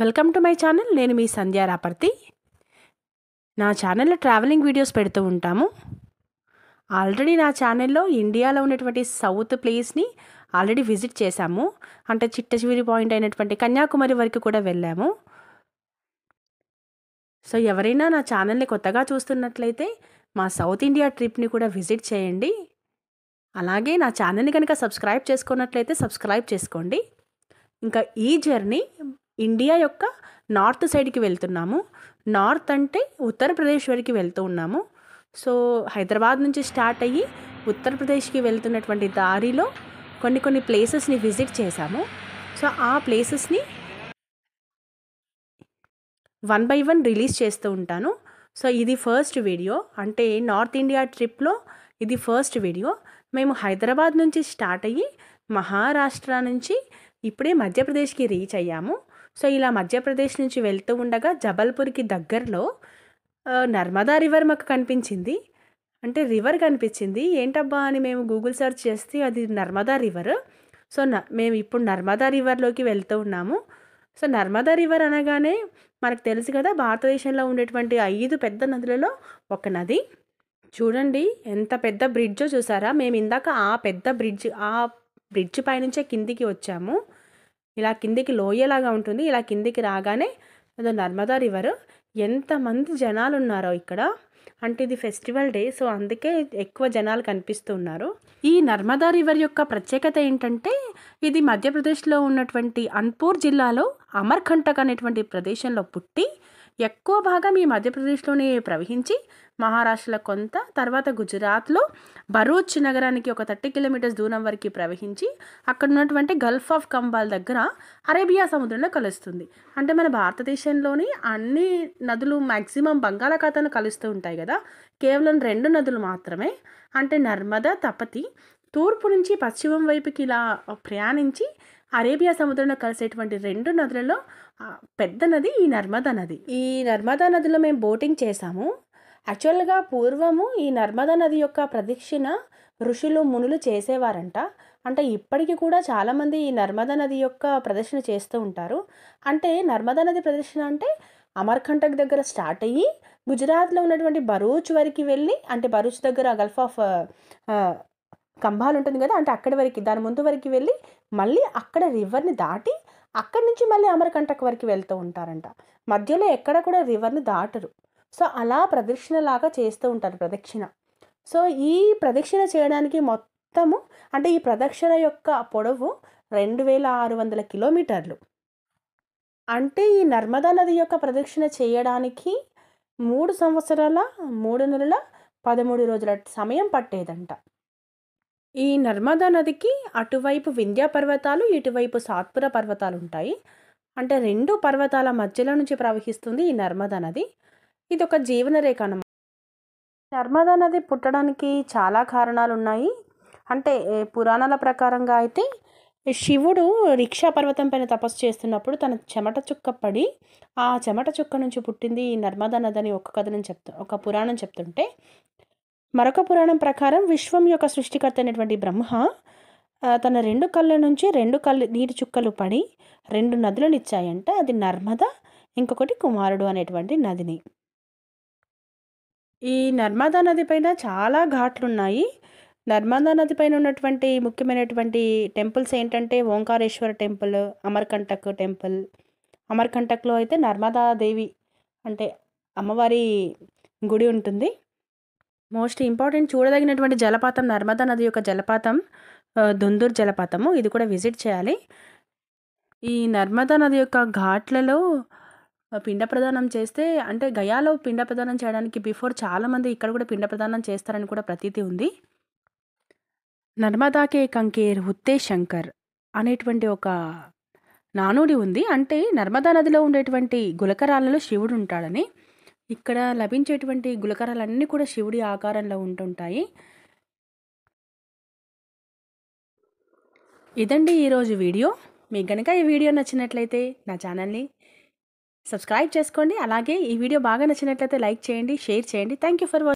welcome to my channel నేను మీ సంధ్య రాపర్తి నా ఛానల్లో ట్రావెలింగ్ వీడియోస్ పెడుతూ ఉంటాము ఆల్రెడీ నా ఛానల్లో ఇండియాలో ఉన్నటువంటి సౌత్ ప్లేస్ని ఆల్రెడీ విజిట్ చేశాము అంటే చిట్ట పాయింట్ అయినటువంటి కన్యాకుమారి వరకు కూడా వెళ్ళాము సో ఎవరైనా నా ఛానల్ని కొత్తగా చూస్తున్నట్లయితే మా సౌత్ ఇండియా ట్రిప్ని కూడా విజిట్ చేయండి అలాగే నా ఛానల్ని కనుక సబ్స్క్రైబ్ చేసుకున్నట్లయితే సబ్స్క్రైబ్ చేసుకోండి ఇంకా ఈ జర్నీ ఇండియా యొక్క నార్త్ సైడ్కి వెళ్తున్నాము నార్త్ అంటే ఉత్తరప్రదేశ్ వరకు వెళ్తూ ఉన్నాము సో హైదరాబాద్ నుంచి స్టార్ట్ అయ్యి ఉత్తరప్రదేశ్కి వెళ్తున్నటువంటి దారిలో కొన్ని కొన్ని ప్లేసెస్ని విజిట్ చేశాము సో ఆ ప్లేసెస్ని వన్ బై వన్ రిలీజ్ చేస్తూ ఉంటాను సో ఇది ఫస్ట్ వీడియో అంటే నార్త్ ఇండియా ట్రిప్లో ఇది ఫస్ట్ వీడియో మేము హైదరాబాద్ నుంచి స్టార్ట్ అయ్యి మహారాష్ట్ర నుంచి ఇప్పుడే మధ్యప్రదేశ్కి రీచ్ అయ్యాము సో ఇలా మధ్యప్రదేశ్ నుంచి వెళ్తూ ఉండగా జబల్పూర్కి దగ్గరలో నర్మదా రివర్ మాకు కనిపించింది అంటే రివర్ కనిపించింది ఏంటబ్బా అని మేము గూగుల్ సెర్చ్ చేస్తే అది నర్మదా రివర్ సో మేము ఇప్పుడు నర్మదా రివర్లోకి వెళ్తూ ఉన్నాము సో నర్మదా రివర్ అనగానే మనకు తెలుసు కదా భారతదేశంలో ఉండేటువంటి ఐదు పెద్ద నదులలో ఒక నది చూడండి ఎంత పెద్ద బ్రిడ్జో చూసారా మేము ఇందాక ఆ పెద్ద బ్రిడ్జ్ ఆ బ్రిడ్జ్ పైనుంచే కిందికి వచ్చాము ఇలా కిందికి లోయలాగా ఉంటుంది ఇలా కిందికి రాగానే అదో నర్మదా రివర్ ఎంతమంది జనాలు ఉన్నారో ఇక్కడ అంటే ఇది ఫెస్టివల్ డే సో అందుకే ఎక్కువ జనాలు కనిపిస్తున్నారు ఈ నర్మదా రివర్ యొక్క ప్రత్యేకత ఏంటంటే ఇది మధ్యప్రదేశ్లో ఉన్నటువంటి అన్పూర్ జిల్లాలో అమర్కంటక్ అనేటువంటి ప్రదేశంలో పుట్టి ఎక్కువ భాగం ఈ మధ్యప్రదేశ్లోనే ప్రవహించి మహారాష్ట్రలో కొంత తర్వాత గుజరాత్లో భరూచ్ నగరానికి ఒక థర్టీ కిలోమీటర్స్ దూరం వరకు ప్రవహించి అక్కడ ఉన్నటువంటి గల్ఫ్ ఆఫ్ కంబాల్ దగ్గర అరేబియా సముద్రంలో కలుస్తుంది అంటే మన భారతదేశంలోని అన్ని నదులు మ్యాక్సిమం బంగాళాఖాతాన్ని కలుస్తూ ఉంటాయి కదా కేవలం రెండు నదులు మాత్రమే అంటే నర్మదా తపతి తూర్పు నుంచి పశ్చిమం వైపుకి ఇలా ప్రయాణించి అరేబియా సముద్రంలో కలిసేటువంటి రెండు నదులలో పెద్ద నది ఈ నర్మదా నది ఈ నర్మదా నదిలో మేము బోటింగ్ చేశాము యాక్చువల్గా పూర్వము ఈ నర్మదా నది యొక్క ప్రదక్షిణ ఋషులు మునులు చేసేవారంట అంటే ఇప్పటికీ కూడా చాలామంది ఈ నర్మదా నది యొక్క ప్రదర్శన చేస్తూ ఉంటారు అంటే నర్మదా నది ప్రదర్శన అంటే అమర్కంటక్ దగ్గర స్టార్ట్ అయ్యి గుజరాత్లో ఉన్నటువంటి బరూచ్ వరకు వెళ్ళి అంటే బరూచ్ దగ్గర గల్ఫ్ ఆఫ్ కంభాలు ఉంటుంది కదా అంటే అక్కడి వరకు దాని ముందు వరకు వెళ్ళి మళ్ళీ అక్కడ రివర్ని దాటి అక్కడి నుంచి మళ్ళీ అమరకంటక్ వరకు వెళ్తూ ఉంటారంట మధ్యలో ఎక్కడ కూడా రివర్ని దాటరు సో అలా ప్రదక్షిణలాగా చేస్తూ ఉంటారు ప్రదక్షిణ సో ఈ ప్రదక్షిణ చేయడానికి మొత్తము అంటే ఈ ప్రదక్షిణ యొక్క పొడవు రెండు వేల ఆరు వందల కిలోమీటర్లు అంటే ఈ నర్మదా నది యొక్క ప్రదక్షిణ చేయడానికి మూడు సంవత్సరాల మూడు నెలల పదమూడు రోజుల సమయం పట్టేదంట ఈ నర్మదా నదికి అటువైపు వింధ్యా పర్వతాలు ఇటువైపు సాత్పుర పర్వతాలు ఉంటాయి అంటే రెండు పర్వతాల మధ్యలో నుంచి ప్రవహిస్తుంది ఈ నర్మదా నది ఇది ఒక జీవనరేఖ అన్నమాట నర్మదా నది పుట్టడానికి చాలా కారణాలు ఉన్నాయి అంటే పురాణాల ప్రకారంగా అయితే శివుడు రిక్షా పర్వతం పైన తపస్సు చేస్తున్నప్పుడు తన చెమట చుక్క పడి ఆ చెమట చుక్క నుంచి పుట్టింది ఈ నర్మదా నది అని ఒక నుంచి చెప్తా ఒక పురాణం చెప్తుంటే మరొక పురాణం ప్రకారం విశ్వం యొక్క సృష్టికర్త అయినటువంటి బ్రహ్మ తన రెండు కళ్ళ నుంచి రెండు కళ్ళు నీటి చుక్కలు పడి రెండు నదులను ఇచ్చాయంట అది నర్మద ఇంకొకటి కుమారుడు అనేటువంటి నదిని ఈ నర్మదా నది పైన చాలా ఘాట్లున్నాయి నర్మదా నది పైన ఉన్నటువంటి ముఖ్యమైనటువంటి టెంపుల్స్ ఏంటంటే ఓంకారేశ్వర టెంపుల్ అమర్కంటక్ టెంపుల్ అమర్కంటక్లో అయితే నర్మదాదేవి అంటే అమ్మవారి గుడి ఉంటుంది మోస్ట్ ఇంపార్టెంట్ చూడదగినటువంటి జలపాతం నర్మదా నది యొక్క జలపాతం దుందూర్ జలపాతము ఇది కూడా విజిట్ చేయాలి ఈ నర్మదా నది యొక్క ఘాట్లలో పిండ ప్రదానం చేస్తే అంటే గయాలో పిండ ప్రదానం చేయడానికి బిఫోర్ చాలామంది ఇక్కడ కూడా పిండ ప్రదానం చేస్తారని కూడా ప్రతీతి ఉంది నర్మదాకే కంకేర్ హుత్తే శంకర్ అనేటువంటి ఒక నానుడి ఉంది అంటే నర్మదా నదిలో ఉండేటువంటి గులకరాలలో శివుడు ఉంటాడని ఇక్కడ లభించేటువంటి గులకరాలన్నీ కూడా శివుడి ఆకారంలో ఉంటుంటాయి ఇదండి ఈరోజు వీడియో మీకు కనుక ఈ వీడియో నచ్చినట్లయితే నా ఛానల్ని సబ్స్క్రైబ్ చేసుకోండి అలాగే ఈ వీడియో బాగా నచ్చినట్లయితే లైక్ చేయండి షేర్ చేయండి థ్యాంక్ యూ ఫర్ వాచింగ్